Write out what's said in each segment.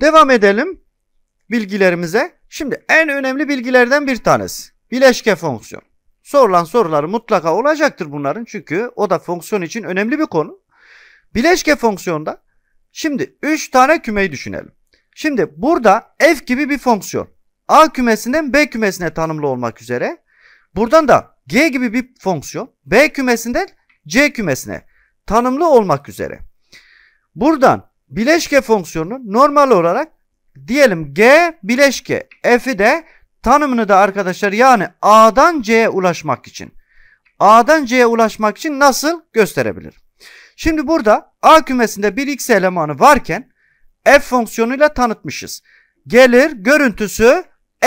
Devam edelim bilgilerimize. Şimdi en önemli bilgilerden bir tanesi. Bileşke fonksiyon. Sorulan sorular mutlaka olacaktır bunların çünkü o da fonksiyon için önemli bir konu. Bileşke fonksiyonda şimdi 3 tane kümeyi düşünelim. Şimdi burada f gibi bir fonksiyon. A kümesinden B kümesine tanımlı olmak üzere. Buradan da g gibi bir fonksiyon. B kümesinden C kümesine tanımlı olmak üzere. Buradan bileşke fonksiyonunun normal olarak diyelim G bileşke F'i de tanımını da arkadaşlar yani A'dan C'ye ulaşmak için A'dan C'ye ulaşmak için nasıl gösterebilir? Şimdi burada A kümesinde bir X elemanı varken F fonksiyonuyla tanıtmışız. Gelir görüntüsü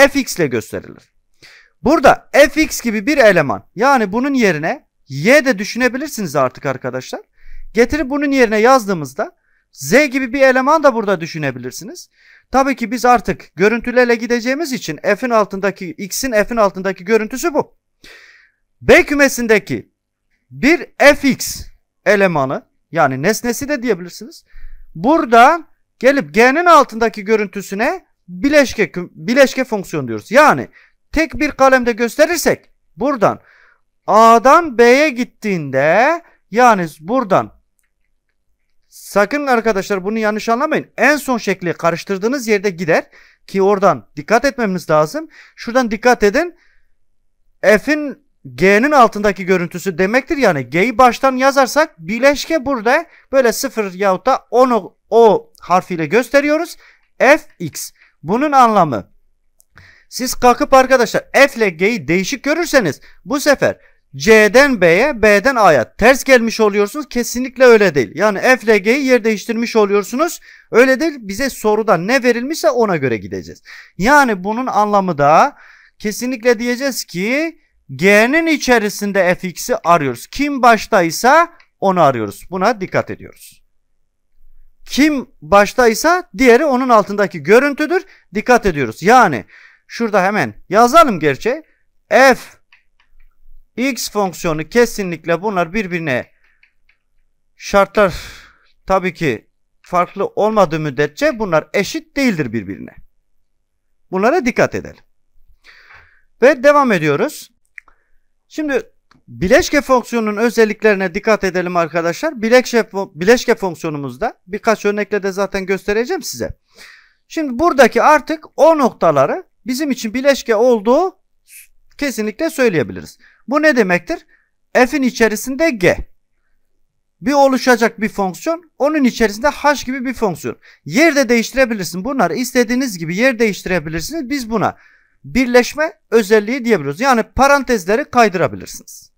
Fx ile gösterilir. Burada Fx gibi bir eleman yani bunun yerine Y de düşünebilirsiniz artık arkadaşlar. Getirip bunun yerine yazdığımızda Z gibi bir eleman da burada düşünebilirsiniz. Tabii ki biz artık görüntülerle gideceğimiz için F'in altındaki X'in F'in altındaki görüntüsü bu. B kümesindeki bir fx elemanı yani nesnesi de diyebilirsiniz. Burada gelip g'nin altındaki görüntüsüne bileşke bileşke fonksiyon diyoruz. Yani tek bir kalemde gösterirsek buradan A'dan B'ye gittiğinde yani buradan Sakın arkadaşlar bunu yanlış anlamayın. En son şekli karıştırdığınız yerde gider ki oradan dikkat etmemiz lazım. Şuradan dikkat edin. F'in G'nin altındaki görüntüsü demektir. Yani G'yi baştan yazarsak bileşke burada böyle 0 yahut da 10 o harfiyle gösteriyoruz. Fx. Bunun anlamı siz kalkıp arkadaşlar F ile G'yi değişik görürseniz bu sefer C'den B'ye, B'den A'ya ters gelmiş oluyorsunuz. Kesinlikle öyle değil. Yani F ile G'yi yer değiştirmiş oluyorsunuz. Öyle değil. Bize soruda ne verilmişse ona göre gideceğiz. Yani bunun anlamı da kesinlikle diyeceğiz ki G'nin içerisinde fx'i arıyoruz. Kim baştaysa onu arıyoruz. Buna dikkat ediyoruz. Kim baştaysa diğeri onun altındaki görüntüdür. Dikkat ediyoruz. Yani şurada hemen yazalım gerçi. F X fonksiyonu kesinlikle bunlar birbirine şartlar tabii ki farklı olmadığı müddetçe bunlar eşit değildir birbirine. Bunlara dikkat edelim. Ve devam ediyoruz. Şimdi bileşke fonksiyonunun özelliklerine dikkat edelim arkadaşlar. Bileşke, bileşke fonksiyonumuzda birkaç örnekle de zaten göstereceğim size. Şimdi buradaki artık o noktaları bizim için bileşke olduğu kesinlikle söyleyebiliriz. Bu ne demektir? F'in içerisinde G. Bir oluşacak bir fonksiyon. Onun içerisinde H gibi bir fonksiyon. Yer de değiştirebilirsin. Bunları istediğiniz gibi yer değiştirebilirsiniz. Biz buna birleşme özelliği diyebiliyoruz. Yani parantezleri kaydırabilirsiniz.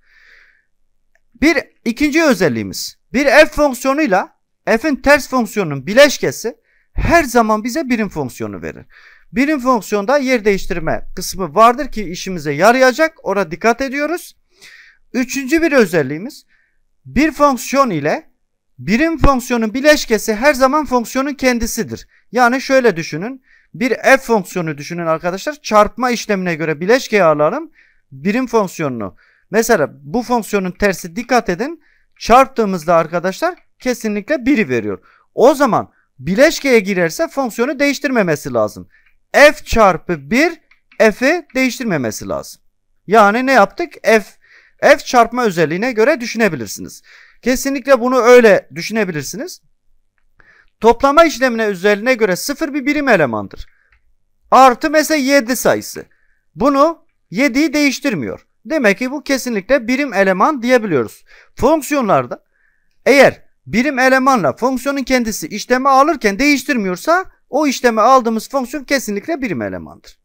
Bir ikinci özelliğimiz. Bir f fonksiyonuyla f'in ters fonksiyonunun bileşkesi her zaman bize birim fonksiyonu verir. Birim fonksiyonda yer değiştirme kısmı vardır ki işimize yarayacak. Ona dikkat ediyoruz. Üçüncü bir özelliğimiz bir fonksiyon ile birim fonksiyonun bileşkesi her zaman fonksiyonun kendisidir. Yani şöyle düşünün. Bir f fonksiyonu düşünün arkadaşlar. Çarpma işlemine göre bileşkeyi alalım. Birim fonksiyonunu. Mesela bu fonksiyonun tersi dikkat edin. Çarptığımızda arkadaşlar kesinlikle 1'i veriyor. O zaman bileşkeye girerse fonksiyonu değiştirmemesi lazım f çarpı 1 f'i değiştirmemesi lazım. Yani ne yaptık? f f çarpma özelliğine göre düşünebilirsiniz. Kesinlikle bunu öyle düşünebilirsiniz. Toplama işlemine özelliğine göre 0 bir birim elemandır. Artı mesela 7 sayısı. Bunu 7'yi değiştirmiyor. Demek ki bu kesinlikle birim eleman diyebiliyoruz. Fonksiyonlarda eğer birim elemanla fonksiyonun kendisi işleme alırken değiştirmiyorsa o işleme aldığımız fonksiyon kesinlikle birim elemandır.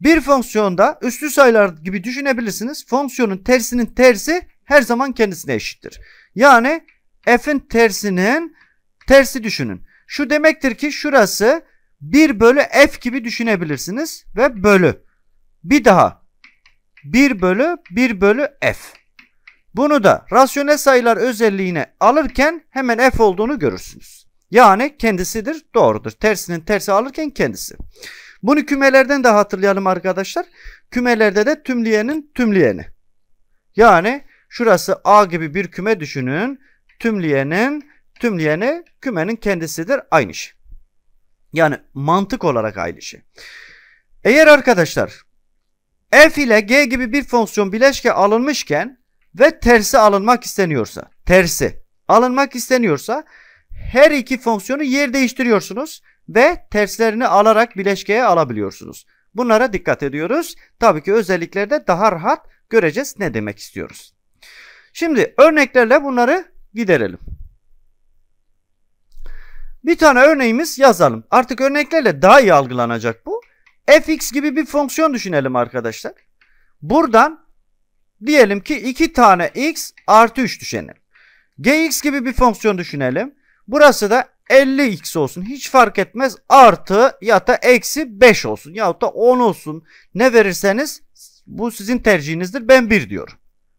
Bir fonksiyonda üslü sayılar gibi düşünebilirsiniz. Fonksiyonun tersinin tersi her zaman kendisine eşittir. Yani f'in tersinin tersi düşünün. Şu demektir ki şurası 1 bölü f gibi düşünebilirsiniz ve bölü. Bir daha 1 bölü 1 bölü f. Bunu da rasyonel sayılar özelliğine alırken hemen f olduğunu görürsünüz. Yani kendisidir doğrudur. Tersinin tersi alırken kendisi. Bunu kümelerden de hatırlayalım arkadaşlar. Kümelerde de tümleyenin tümleyeni. Yani şurası A gibi bir küme düşünün. Tümleyenin tümleyeni kümenin kendisidir aynı şey. Yani mantık olarak aynı şey. Eğer arkadaşlar f ile g gibi bir fonksiyon bileşke alınmışken ve tersi alınmak isteniyorsa, tersi alınmak isteniyorsa her iki fonksiyonu yer değiştiriyorsunuz ve terslerini alarak bileşkeye alabiliyorsunuz. Bunlara dikkat ediyoruz. Tabii ki özelliklerde daha rahat göreceğiz ne demek istiyoruz. Şimdi örneklerle bunları giderelim. Bir tane örneğimiz yazalım. Artık örneklerle daha iyi algılanacak bu. fx gibi bir fonksiyon düşünelim arkadaşlar. Buradan diyelim ki 2 tane x artı 3 düşünelim. gx gibi bir fonksiyon düşünelim. Burası da 50x olsun. Hiç fark etmez. Artı ya da eksi 5 olsun. ya da 10 olsun. Ne verirseniz bu sizin tercihinizdir. Ben 1 diyorum.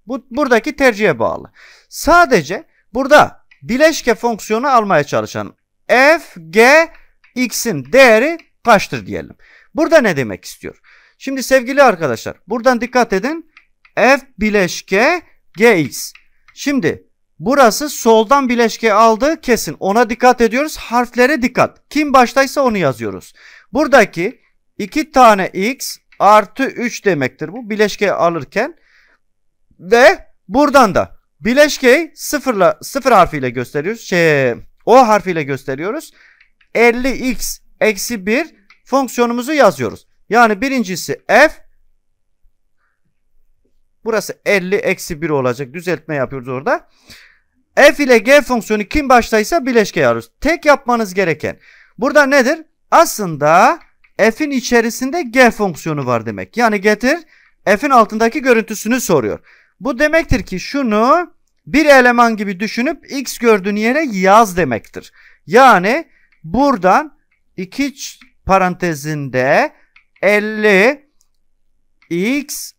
Bu buradaki tercihe bağlı. Sadece burada bileşke fonksiyonu almaya çalışan f g x'in değeri kaçtır diyelim. Burada ne demek istiyor? Şimdi sevgili arkadaşlar buradan dikkat edin. f bileşke g x. Şimdi Burası soldan bileşke aldığı kesin. Ona dikkat ediyoruz. Harflere dikkat. Kim baştaysa onu yazıyoruz. Buradaki 2 tane x artı 3 demektir. Bu bileşke alırken ve buradan da bileşkeyi sıfırla, sıfır harfiyle gösteriyoruz. Şey, o harfiyle gösteriyoruz. 50x eksi 1 fonksiyonumuzu yazıyoruz. Yani birincisi f burası 50 eksi 1 olacak. Düzeltme yapıyoruz orada f ile g fonksiyonu kim baştaysa bileşke yarıyoruz. Tek yapmanız gereken burada nedir? Aslında f'in içerisinde g fonksiyonu var demek. Yani getir f'in altındaki görüntüsünü soruyor. Bu demektir ki şunu bir eleman gibi düşünüp x gördüğün yere yaz demektir. Yani buradan iki parantezinde 50 x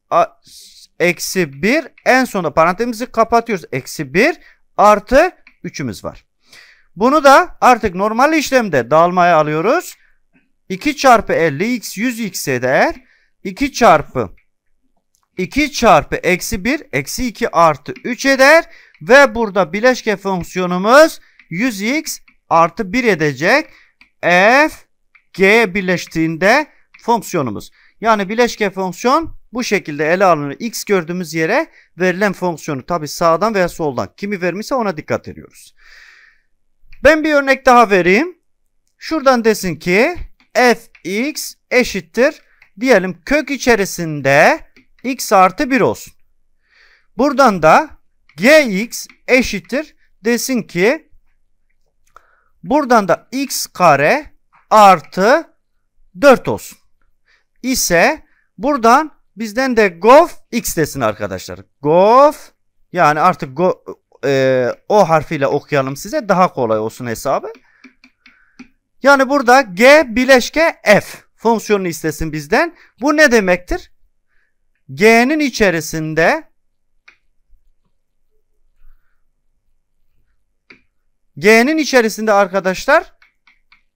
eksi 1 en sonunda parantezimizi kapatıyoruz. Eksi 1 artı 3'ümüz var. Bunu da artık normal işlemde dağılmaya alıyoruz. 2 çarpı 50x 100 x değer 2 çarpı 2 çarpı eksi 1 eksi 2 artı 3 eder. Ve burada bileşke fonksiyonumuz 100x artı 1 edecek. F G birleştiğinde fonksiyonumuz. Yani bileşke fonksiyon bu şekilde ele alınır x gördüğümüz yere verilen fonksiyonu tabi sağdan veya soldan kimi vermişse ona dikkat ediyoruz. Ben bir örnek daha vereyim. Şuradan desin ki fx eşittir diyelim kök içerisinde x artı 1 olsun. Buradan da gx eşittir desin ki buradan da x kare artı 4 olsun. İse buradan Bizden de gof x desin arkadaşlar. Gof yani artık go, e, o harfiyle okuyalım size daha kolay olsun hesabı. Yani burada g bileşke f fonksiyonunu istesin bizden. Bu ne demektir? G'nin içerisinde G'nin içerisinde arkadaşlar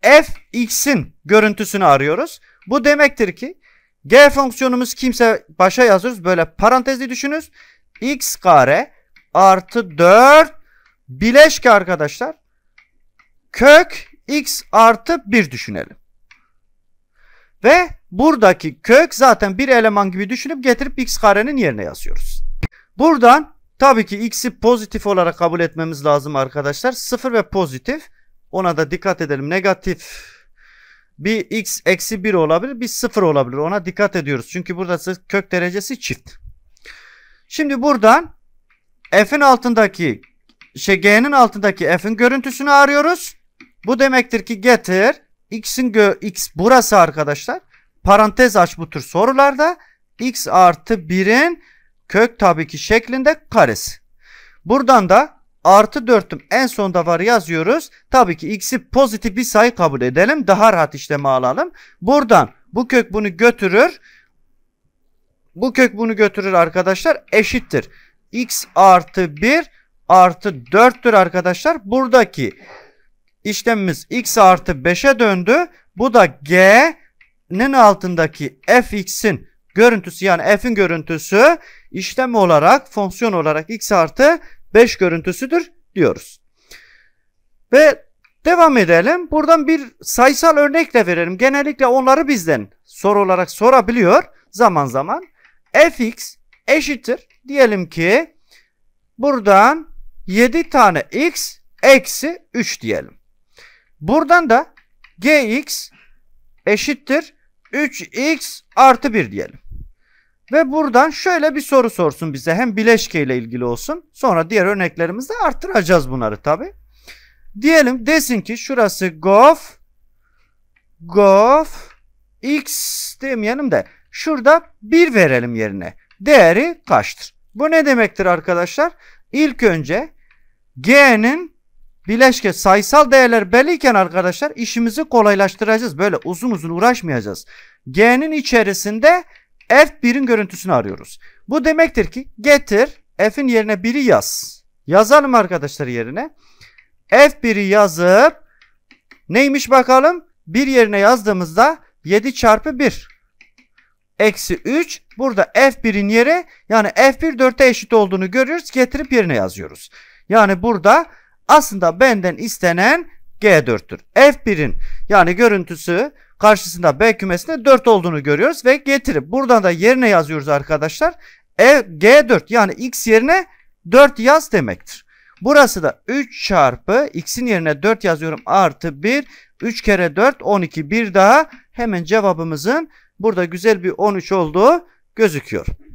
f x'in görüntüsünü arıyoruz. Bu demektir ki G fonksiyonumuz kimse başa yazıyoruz. Böyle parantezli düşünüz. X kare artı 4 bileşke arkadaşlar. Kök X artı 1 düşünelim. Ve buradaki kök zaten bir eleman gibi düşünüp getirip X karenin yerine yazıyoruz. Buradan tabii ki X'i pozitif olarak kabul etmemiz lazım arkadaşlar. Sıfır ve pozitif. Ona da dikkat edelim. Negatif bir x eksi 1 olabilir bir 0 olabilir ona dikkat ediyoruz. Çünkü burada kök derecesi çift. Şimdi buradan f'in altındaki şey g'nin altındaki f'in görüntüsünü arıyoruz. Bu demektir ki getir x'in x burası arkadaşlar. Parantez aç bu tür sorularda x artı 1'in kök tabii ki şeklinde karesi. Buradan da artı 4'üm en sonda var yazıyoruz. Tabii ki x'i pozitif bir sayı kabul edelim. Daha rahat işlemi alalım. Buradan bu kök bunu götürür. Bu kök bunu götürür arkadaşlar. Eşittir. x artı 1 artı 4'tür arkadaşlar. Buradaki işlemimiz x artı 5'e döndü. Bu da g'nin altındaki fx'in görüntüsü yani f'in görüntüsü işlem olarak fonksiyon olarak x artı 5 görüntüsüdür diyoruz. Ve devam edelim. Buradan bir sayısal örnek de verelim. Genellikle onları bizden soru olarak sorabiliyor zaman zaman. fx eşittir. Diyelim ki buradan 7 tane x eksi 3 diyelim. Buradan da gx eşittir 3x artı 1 diyelim. Ve buradan şöyle bir soru sorsun bize. Hem bileşke ile ilgili olsun. Sonra diğer örneklerimizde arttıracağız bunları tabi. Diyelim desin ki şurası gof gof x demeyelim de şurada 1 verelim yerine. Değeri kaçtır? Bu ne demektir arkadaşlar? İlk önce g'nin bileşke sayısal değerler belliyken arkadaşlar işimizi kolaylaştıracağız. Böyle uzun uzun uğraşmayacağız. G'nin içerisinde f1'in görüntüsünü arıyoruz. Bu demektir ki getir f'in yerine 1'i yaz. Yazalım arkadaşlar yerine. f1'i yazıp neymiş bakalım? 1 yerine yazdığımızda 7 çarpı 1 eksi 3 burada f1'in yeri yani f1 4'e eşit olduğunu görüyoruz getirip yerine yazıyoruz. Yani burada aslında benden istenen G4'tür. F1'in yani görüntüsü karşısında B kümesinde 4 olduğunu görüyoruz ve getirip buradan da yerine yazıyoruz arkadaşlar. E, G4 yani X yerine 4 yaz demektir. Burası da 3 çarpı X'in yerine 4 yazıyorum artı 1 3 kere 4 12 bir daha hemen cevabımızın burada güzel bir 13 olduğu gözüküyor.